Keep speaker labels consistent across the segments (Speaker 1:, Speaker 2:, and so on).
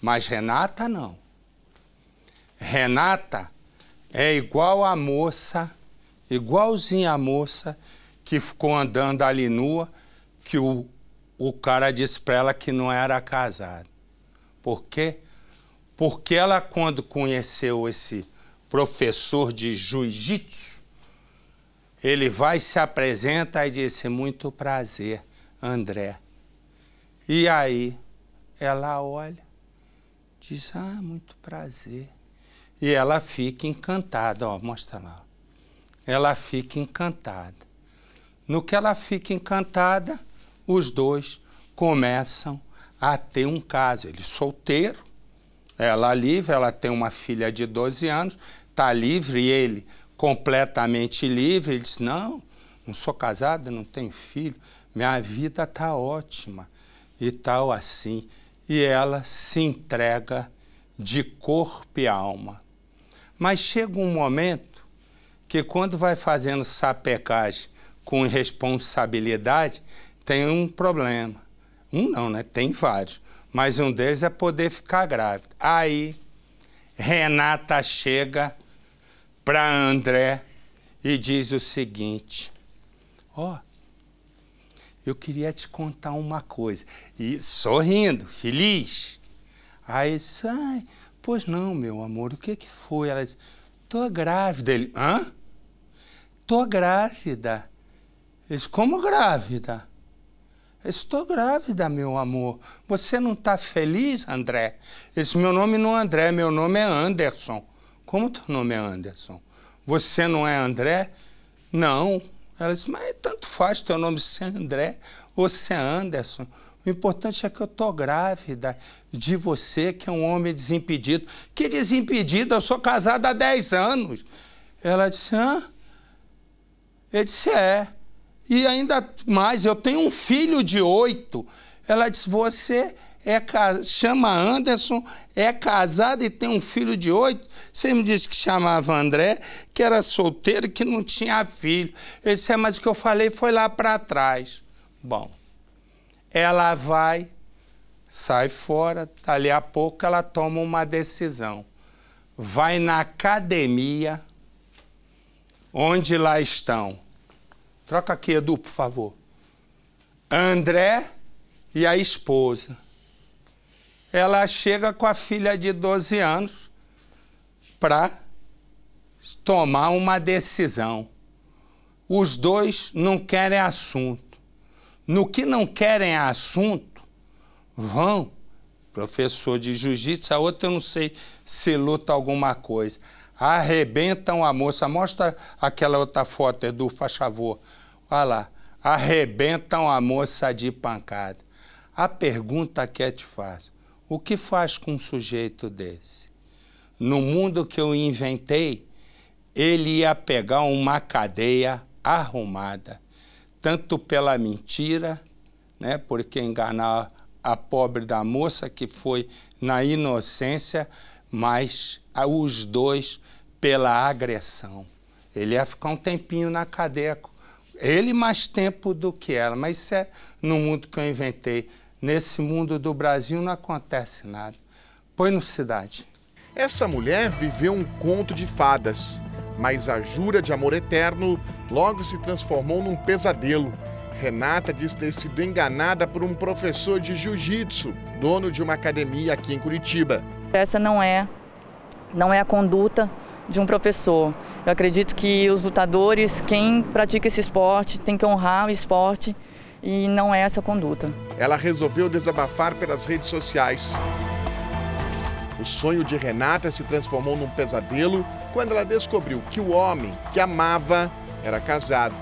Speaker 1: Mas Renata não. Renata é igual a moça, igualzinha a moça que ficou andando ali nua, que o, o cara disse para ela que não era casado. Por quê? Porque ela, quando conheceu esse professor de jiu-jitsu, ele vai, se apresenta e disse: Muito prazer, André. E aí ela olha Diz, ah, muito prazer. E ela fica encantada, ó, mostra lá. Ela fica encantada. No que ela fica encantada, os dois começam a ter um caso. Ele é solteiro, ela é livre, ela tem uma filha de 12 anos, está livre e ele completamente livre. Ele diz: Não, não sou casada, não tenho filho, minha vida está ótima e tal assim e ela se entrega de corpo e alma. Mas chega um momento que, quando vai fazendo sapecagem com irresponsabilidade, tem um problema. Um não, né? Tem vários. Mas um deles é poder ficar grávida. Aí, Renata chega para André e diz o seguinte: Ó, oh, eu queria te contar uma coisa. E sorrindo, feliz. Aí ele disse, ai, pois não, meu amor, o que, que foi? Ela disse, tô grávida. Ele, hã? Tô grávida. Ele disse, como grávida? Eu disse, tô grávida, meu amor. Você não está feliz, André? Ele disse, meu nome não é André, meu nome é Anderson. Como teu nome é Anderson? Você não é André? Não, ela disse, mas tanto faz teu nome ser André ou ser Anderson. O importante é que eu estou grávida de você, que é um homem desimpedido. Que desimpedido? Eu sou casada há 10 anos. Ela disse, hã? Eu disse, é. E ainda mais, eu tenho um filho de oito. Ela disse, você é, chama Anderson, é casado e tem um filho de oito. Você me disse que chamava André, que era solteiro, que não tinha filho. Ele disse, é, mas o que eu falei foi lá para trás. Bom, ela vai, sai fora, dali a pouco ela toma uma decisão. Vai na academia, onde lá estão. Troca aqui, Edu, por favor. André e a esposa ela chega com a filha de 12 anos para tomar uma decisão. Os dois não querem assunto. No que não querem assunto, vão, professor de jiu-jitsu, a outra eu não sei se luta alguma coisa. Arrebentam a moça. Mostra aquela outra foto, Edu, faz favor. Olha lá. Arrebentam a moça de pancada. A pergunta que eu é te faço: o que faz com um sujeito desse? No mundo que eu inventei, ele ia pegar uma cadeia arrumada, tanto pela mentira, né, porque enganar a pobre da moça que foi na inocência, mas os dois pela agressão. Ele ia ficar um tempinho na cadeia, ele mais tempo do que ela, mas isso é no mundo que eu inventei. Nesse mundo do Brasil não acontece nada.
Speaker 2: Põe no cidade. Essa mulher viveu um conto de fadas, mas a jura de amor eterno logo se transformou num pesadelo. Renata diz ter sido enganada por um professor de jiu-jitsu, dono de uma academia aqui em Curitiba.
Speaker 3: Essa não é, não é a conduta de um professor. Eu acredito que os lutadores, quem pratica esse esporte, tem que honrar o esporte e não é essa conduta.
Speaker 2: Ela resolveu desabafar pelas redes sociais. O sonho de Renata se transformou num pesadelo quando ela descobriu que o homem que amava era casado.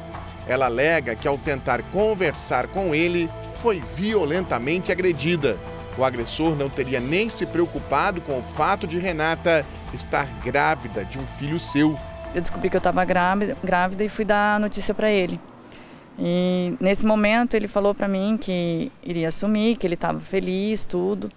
Speaker 2: Ela alega que ao tentar conversar com ele, foi violentamente agredida. O agressor não teria nem se preocupado com o fato de Renata estar grávida de um filho seu.
Speaker 3: Eu descobri que eu estava grávida, grávida e fui dar a notícia para ele. E nesse momento ele falou para mim que iria assumir, que ele estava feliz, tudo.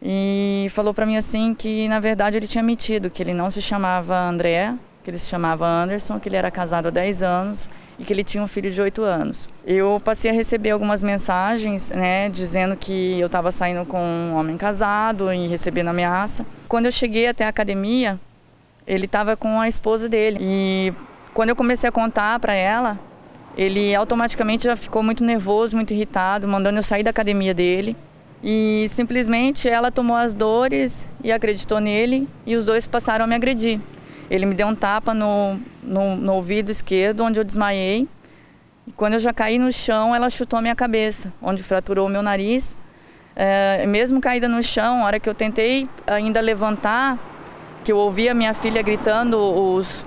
Speaker 3: E falou para mim assim que na verdade ele tinha mentido, que ele não se chamava André, que ele se chamava Anderson, que ele era casado há 10 anos e que ele tinha um filho de 8 anos. Eu passei a receber algumas mensagens, né, dizendo que eu estava saindo com um homem casado e recebendo ameaça. Quando eu cheguei até a academia, ele estava com a esposa dele. E quando eu comecei a contar para ela ele automaticamente já ficou muito nervoso, muito irritado, mandando eu sair da academia dele. E simplesmente ela tomou as dores e acreditou nele e os dois passaram a me agredir. Ele me deu um tapa no, no, no ouvido esquerdo, onde eu desmaiei. E quando eu já caí no chão, ela chutou a minha cabeça, onde fraturou o meu nariz. É, mesmo caída no chão, a hora que eu tentei ainda levantar, que eu ouvi a minha filha gritando os,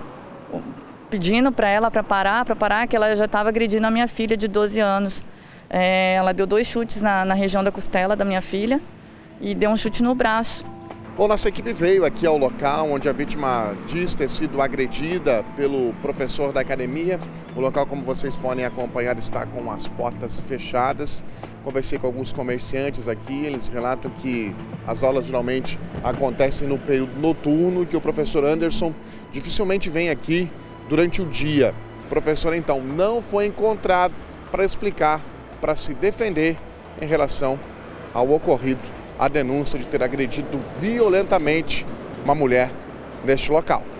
Speaker 3: pedindo para ela para parar, para parar, que ela já estava agredindo a minha filha de 12 anos. É, ela deu dois chutes na, na região da costela da minha filha e deu um chute no braço.
Speaker 2: Bom, nossa equipe veio aqui ao local onde a vítima diz ter sido agredida pelo professor da academia. O local, como vocês podem acompanhar, está com as portas fechadas. Conversei com alguns comerciantes aqui, eles relatam que as aulas geralmente acontecem no período noturno, que o professor Anderson dificilmente vem aqui durante o dia. O professor então não foi encontrado para explicar, para se defender em relação ao ocorrido, a denúncia de ter agredido violentamente uma mulher neste local.